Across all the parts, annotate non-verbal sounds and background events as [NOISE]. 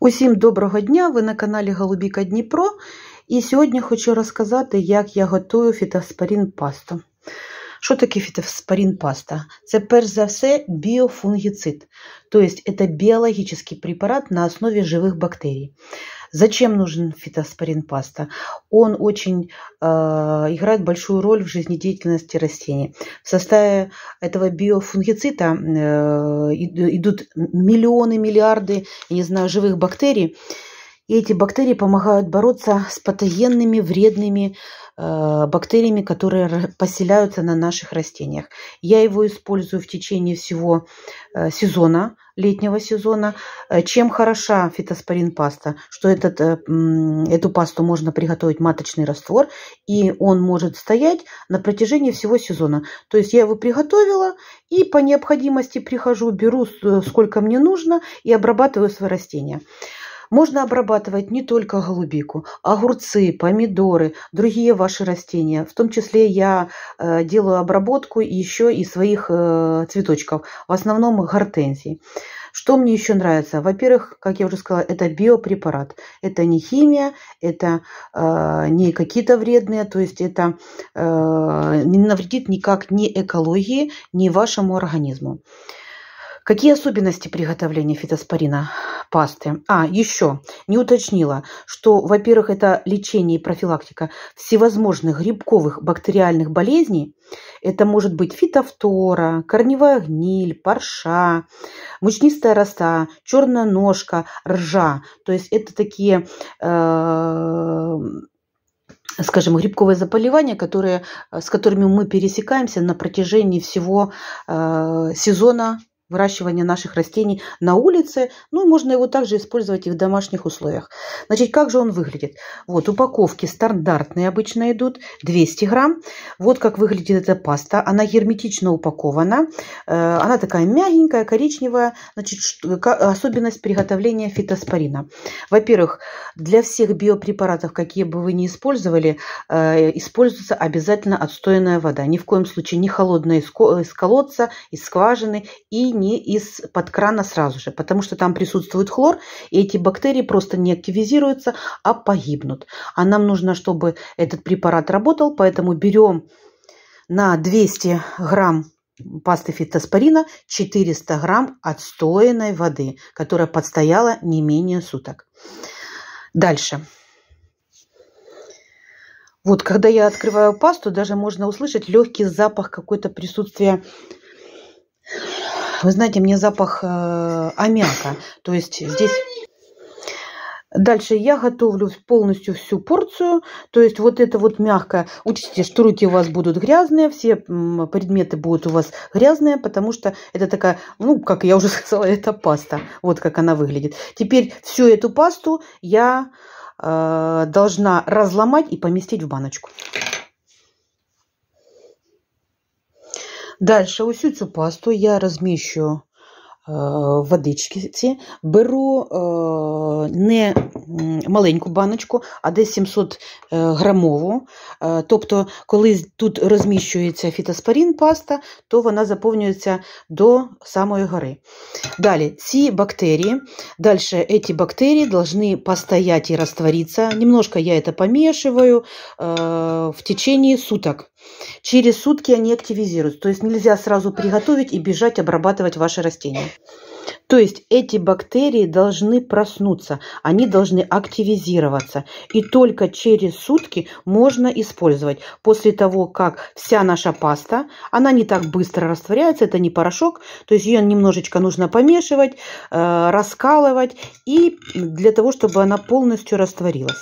Усім доброго дня! Ви на каналі Голубіка Дніпро. І сьогодні хочу розказати, як я готую фітоспорін пасту. Що таке фітоспорін паста? Це перш за все біофунгіцид, тобто це біологічний препарат на основі живих бактерій. Зачем нужен фитоспорин паста? Он очень э, играет большую роль в жизнедеятельности растений. В составе этого биофунгицида э, идут миллионы, миллиарды, я не знаю, живых бактерий, и эти бактерии помогают бороться с патогенными вредными э, бактериями, которые поселяются на наших растениях. Я его использую в течение всего э, сезона, летнего сезона. Э, чем хороша фитоспорин паста? Что этот, э, эту пасту можно приготовить маточный раствор, и он может стоять на протяжении всего сезона. То есть я его приготовила, и по необходимости прихожу, беру э, сколько мне нужно и обрабатываю свои растения. Можно обрабатывать не только голубику, огурцы, помидоры, другие ваши растения. В том числе я э, делаю обработку еще и своих э, цветочков, в основном гортензий. Что мне еще нравится? Во-первых, как я уже сказала, это биопрепарат. Это не химия, это э, не какие-то вредные, то есть это э, не навредит никак ни экологии, ни вашему организму. Какие особенности приготовления фитоспорина пасты? А, еще не уточнила, что, во-первых, это лечение и профилактика всевозможных грибковых бактериальных болезней. Это может быть фитофтора, корневая гниль, парша, мучнистая роса, черная ножка, ржа. То есть это такие... Э, скажем, грибковые заболевания, которые, с которыми мы пересекаемся на протяжении всего э, сезона выращивания наших растений на улице. Ну, и можно его также использовать и в домашних условиях. Значит, как же он выглядит? Вот, упаковки стандартные обычно идут, 200 грамм. Вот как выглядит эта паста. Она герметично упакована. Э, она такая мягенькая, коричневая. Значит, особенность приготовления фитоспорина. Во-первых, для всех биопрепаратов, какие бы вы ни использовали, э, используется обязательно отстойная вода. Ни в коем случае не холодная из колодца, из скважины и не из-под крана сразу же, потому что там присутствует хлор, и эти бактерии просто не активизируются, а погибнут. А нам нужно, чтобы этот препарат работал, поэтому берем на 200 грамм пасты фитоспорина 400 грамм отстоянной воды, которая подстояла не менее суток. Дальше. Вот когда я открываю пасту, даже можно услышать легкий запах какой-то присутствия вы знаете, мне запах э, аммиака. То есть здесь... Дальше я готовлю полностью всю порцию, то есть вот это вот мягкое. Учтите, что руки у вас будут грязные, все предметы будут у вас грязные, потому что это такая, ну, как я уже [LAUGHS] сказала, это паста. Вот как она выглядит. Теперь всю эту пасту я э, должна разломать и поместить в баночку. Далі усю цю пасту я розміщую е, в водичці, беру е, не маленьку баночку, а десь 700 е, грамову. Тобто, коли тут розміщується фітоспорін паста, то вона заповнюється до самої гори. Далі ці бактерії, далі ці бактерії повинні постояти і розтворитися. Немножко я це помішую в течение суток. Через сутки они активизируются. То есть нельзя сразу приготовить и бежать обрабатывать ваши растения. То есть эти бактерии должны проснуться, они должны активизироваться. И только через сутки можно использовать. После того, как вся наша паста, она не так быстро растворяется, это не порошок, то есть ее немножечко нужно помешивать, э, раскалывать, и для того, чтобы она полностью растворилась.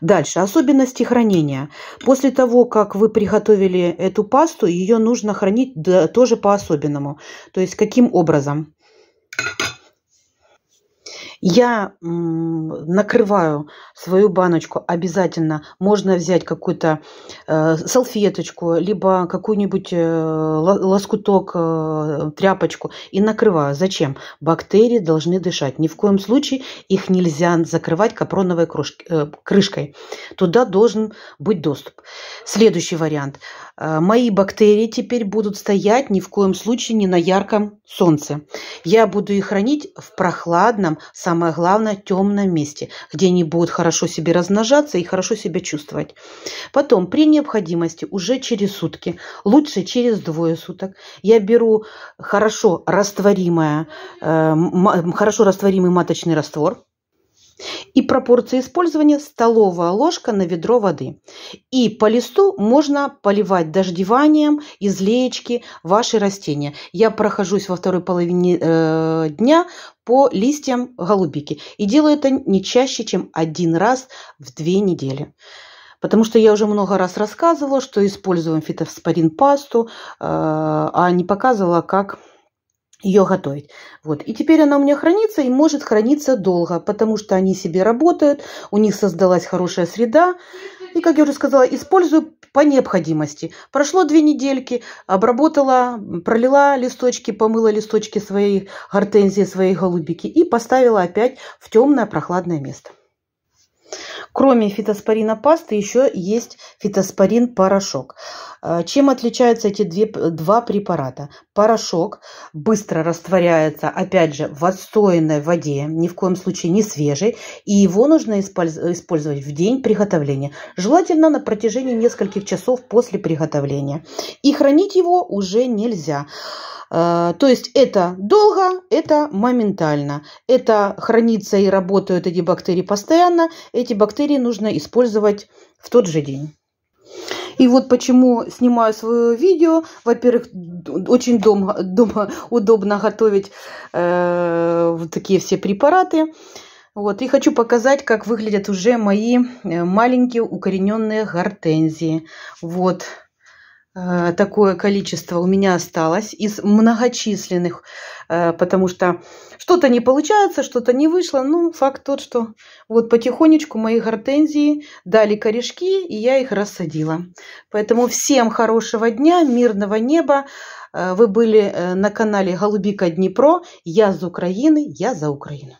Дальше. Особенности хранения. После того, как вы приготовили эту пасту, ее нужно хранить тоже по-особенному. То есть каким образом? Я накрываю свою баночку обязательно. Можно взять какую-то э, салфеточку, либо какую-нибудь э, лоскуток, э, тряпочку и накрываю. Зачем? Бактерии должны дышать. Ни в коем случае их нельзя закрывать капроновой крышкой. Туда должен быть доступ. Следующий вариант. Мои бактерии теперь будут стоять ни в коем случае не на ярком солнце. Я буду их хранить в прохладном, самом самое главное, темном месте, где они будут хорошо себе размножаться и хорошо себя чувствовать. Потом, при необходимости, уже через сутки, лучше через двое суток, я беру хорошо растворимое, э, хорошо растворимый маточный раствор, и пропорции использования столовая ложка на ведро воды. И по листу можно поливать дождеванием из леечки ваши растения. Я прохожусь во второй половине э, дня по листьям голубики. И делаю это не чаще, чем один раз в две недели. Потому что я уже много раз рассказывала, что используем фитоспорин пасту, э, а не показывала, как ее готовить. Вот. И теперь она у меня хранится и может храниться долго, потому что они себе работают, у них создалась хорошая среда. И, как я уже сказала, использую по необходимости. Прошло две недельки, обработала, пролила листочки, помыла листочки своей гортензии, своей голубики и поставила опять в темное прохладное место. Кроме фитоспорина пасты еще есть фитоспорин порошок. А, чем отличаются эти две, два препарата? Порошок быстро растворяется, опять же, в отстоянной воде, ни в коем случае не свежей, и его нужно использовать в день приготовления, желательно на протяжении нескольких часов после приготовления. И хранить его уже нельзя. А, то есть это долго, это моментально. Это хранится и работают эти бактерии постоянно. Эти бактерии нужно использовать в тот же день. И вот почему снимаю свое видео. Во-первых, очень дома, дома удобно готовить э, вот такие все препараты. Вот, и хочу показать, как выглядят уже мои э, маленькие укорененные гортензии. Вот, Э, такое количество у меня осталось из многочисленных, э, потому что что-то не получается, что-то не вышло. Ну, факт тот, что вот потихонечку мои гортензии дали корешки, и я их рассадила. Поэтому всем хорошего дня, мирного неба. Э, вы были на канале Голубика Днепро. Я за Украины, я за Украину.